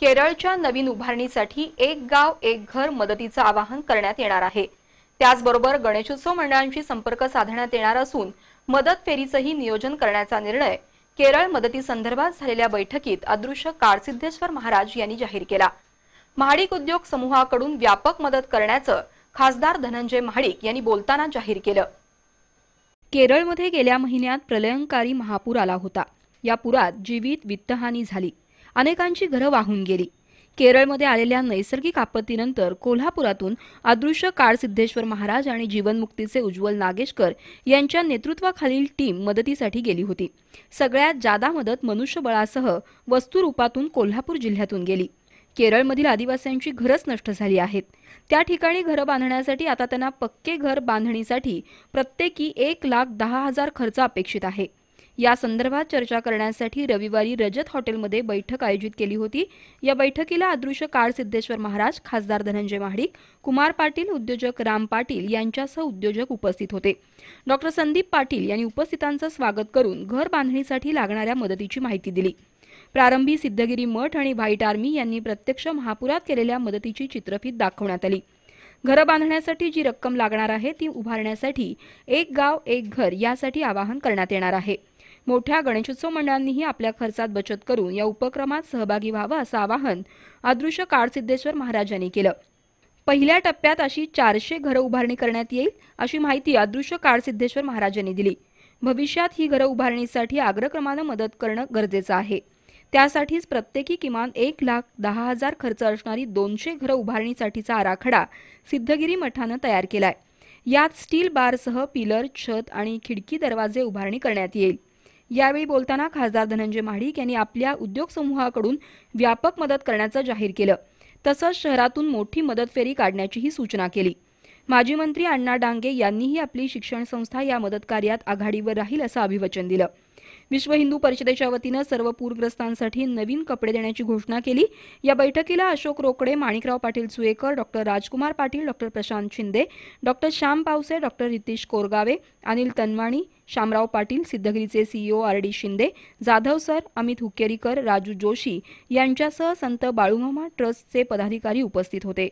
केरळच्या नवीन उभारणीसाठी एक गाव एक घर मदतीचं आवाहन करण्यात येणार आहे त्याचबरोबर गणेशोत्सव मंडळांशी संपर्क साधण्यात येणार असून मदत फेरीचंही नियोजन करण्याचा निर्णय केरळ मदतीसंदर्भात झालेल्या बैठकीत अदृश्य कारसिद्धेश्वर महाराज यांनी जाहीर केला महाडिक उद्योग समूहाकडून व्यापक मदत करण्याचं खासदार धनंजय महाडिक यांनी बोलताना जाहीर केलं केरळमध्ये गेल्या महिन्यात प्रलयंकारी महापूर आला होता या पुरात जीवित वित्तहानी झाली अनेकांची घरं वाहून गेली केरळमध्ये आलेल्या नैसर्गिक आपत्तीनंतर कोल्हापुरातून अदृश्य काळसिद्धेश्वर महाराज आणि जीवनमुक्तीचे उज्ज्वल नागेशकर यांच्या नेतृत्वाखालील टीम मदतीसाठी गेली होती सगळ्यात जादा मदत मनुष्यबळासह वस्तुरूपातून कोल्हापूर जिल्ह्यातून गेली केरळमधील आदिवासींची घरंच नष्ट झाली आहेत त्या ठिकाणी घरं बांधण्यासाठी आता त्यांना पक्के घर बांधणीसाठी प्रत्येकी एक लाख दहा हजार खर्च अपेक्षित आहे या संदर्भात चर्चा करण्यासाठी रविवारी रजत हॉटेलमध्ये बैठक आयोजित केली होती या बैठकीला अदृश्य काळ सिद्धेश्वर महाराज खासदार धनंजय महाडिक कुमार पाटील उद्योजक राम पाटील यांच्यासह उद्योजक उपस्थित होते डॉक्टर संदीप पाटील यांनी उपस्थितांचं स्वागत करून घर बांधणीसाठी लागणाऱ्या मदतीची माहिती दिली प्रारंभी सिद्धगिरी मठ आणि व्हाईट आर्मी यांनी प्रत्यक्ष महापुरात केलेल्या मदतीची चित्रफीत दाखवण्यात आली घर बांधण्यासाठी जी रक्कम लागणार आहे ती उभारण्यासाठी एक गाव एक घर यासाठी आवाहन करण्यात येणार आहे मोठ्या गणेशोत्सव मंडळांनीही आपल्या खर्चात बचत करून या उपक्रमात सहभागी व्हावं असं आवाहन अदृश्य काळसिद्धेश्वर महाराजांनी केलं पहिल्या टप्प्यात अशी चारशे घरं उभारणी करण्यात येईल अशी माहिती अदृश्य काळसिद्धेश्वर महाराजांनी दिली भविष्यात ही घरं उभारणीसाठी आग्रक्रमानं मदत करणं गरजेचं आहे त्यासाठीच प्रत्येकी किमान एक लाख दहा हजार खर्च असणारी दोनशे घरं उभारणीसाठीचा आराखडा सिद्धगिरी मठानं तयार केलाय यात स्टील बारसह पिलर छत आणि खिडकी दरवाजे उभारणी करण्यात येईल यावेळी बोलताना खासदार धनंजय महाडिक यांनी आपल्या उद्योग समूहाकडून व्यापक मदत करण्याचं जाहीर केलं तसंच शहरातून मोठी मदत फेरी काढण्याचीही सूचना केली माजी मंत्री अण्णा डांगे यांनीही आपली शिक्षण संस्था या मदत कार्यात आघाडीवर राहील असं अभिवचन दिलं विश्व हिंदू परिषदेच्या वतीनं सर्व पूरग्रस्तांसाठी नवीन कपडे देण्याची घोषणा केली या बैठकीला Ashok Rokde Manikrao Patil Suekar doctor Rajkumar Patil doctor Prashant Shinde doctor Shyam Pawse doctor Ritish Korgave Anil Tanwani Shamrao Patil सिद्धगिरीचे CEO e R D Shinde Jadhav sir Amit Hukkerikar Raju Joshi यांच्यासह संत बाळूमामा ट्रस्टचे पदाधिकारी उपस्थित होते